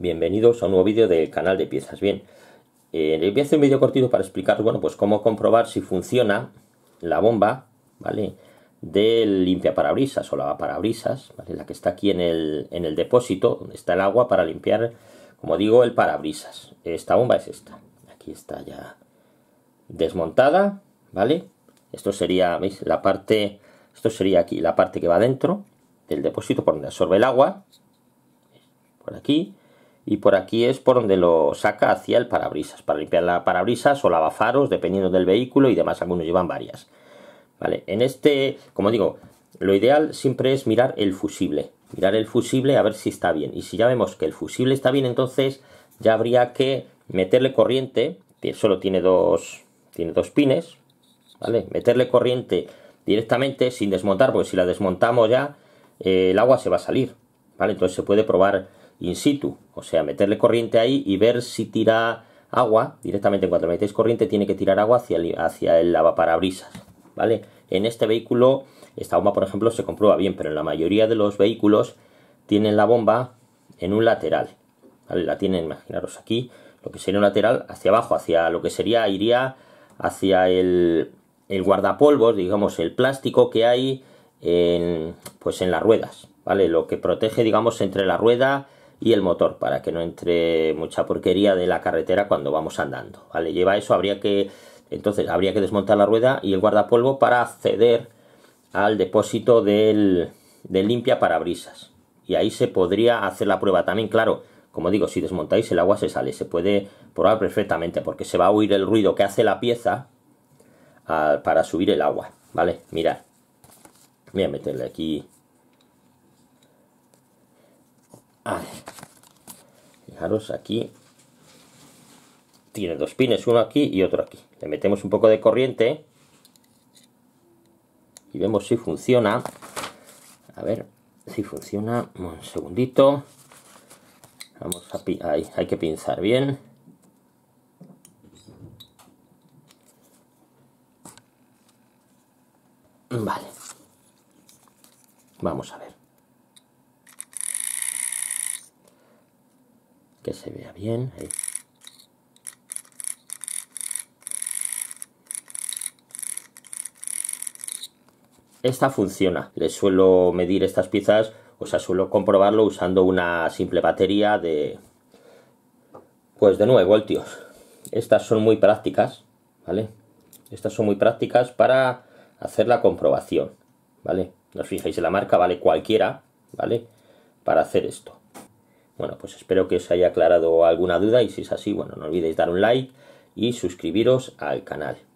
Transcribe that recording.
Bienvenidos a un nuevo vídeo del canal de Piezas Bien. Eh, voy a hacer un vídeo cortito para explicar, bueno, pues cómo comprobar si funciona la bomba, ¿vale? Del limpia parabrisas o lavaparabrisas, parabrisas, ¿vale? La que está aquí en el, en el depósito, donde está el agua para limpiar, como digo, el parabrisas. Esta bomba es esta. Aquí está ya desmontada, ¿vale? Esto sería, ¿veis? La parte, esto sería aquí, la parte que va dentro del depósito por donde absorbe el agua, por aquí y por aquí es por donde lo saca hacia el parabrisas, para limpiar la parabrisas o lavafaros, dependiendo del vehículo y demás, algunos llevan varias. ¿Vale? En este, como digo, lo ideal siempre es mirar el fusible, mirar el fusible a ver si está bien. Y si ya vemos que el fusible está bien, entonces ya habría que meterle corriente, que solo tiene dos, tiene dos pines, ¿vale? Meterle corriente directamente sin desmontar, porque si la desmontamos ya, eh, el agua se va a salir, ¿vale? Entonces se puede probar in situ, o sea, meterle corriente ahí y ver si tira agua directamente en cuanto metéis corriente tiene que tirar agua hacia el, hacia el lavaparabrisas, ¿vale? En este vehículo esta bomba, por ejemplo, se comprueba bien, pero en la mayoría de los vehículos tienen la bomba en un lateral, ¿vale? La tienen, imaginaros aquí, lo que sería un lateral hacia abajo, hacia lo que sería, iría hacia el, el guardapolvos, digamos, el plástico que hay en, pues en las ruedas, ¿vale? Lo que protege, digamos, entre la rueda y el motor para que no entre mucha porquería de la carretera cuando vamos andando. Vale, lleva eso, habría que entonces habría que desmontar la rueda y el guardapolvo para acceder al depósito del, limpia limpia brisas. Y ahí se podría hacer la prueba también, claro. Como digo, si desmontáis el agua se sale, se puede probar perfectamente porque se va a oír el ruido que hace la pieza ah, para subir el agua, ¿vale? Mirad, voy a meterle aquí fijaros aquí tiene dos pines, uno aquí y otro aquí le metemos un poco de corriente y vemos si funciona a ver si funciona un segundito vamos a ahí, hay que pinzar bien vale vamos a ver que se vea bien. Esta funciona, le suelo medir estas piezas, o sea, suelo comprobarlo usando una simple batería de, pues de 9 voltios. Estas son muy prácticas, ¿vale? Estas son muy prácticas para hacer la comprobación, ¿vale? Nos fijáis en la marca, vale cualquiera, ¿vale? Para hacer esto. Bueno, pues espero que os haya aclarado alguna duda y si es así, bueno, no olvidéis dar un like y suscribiros al canal.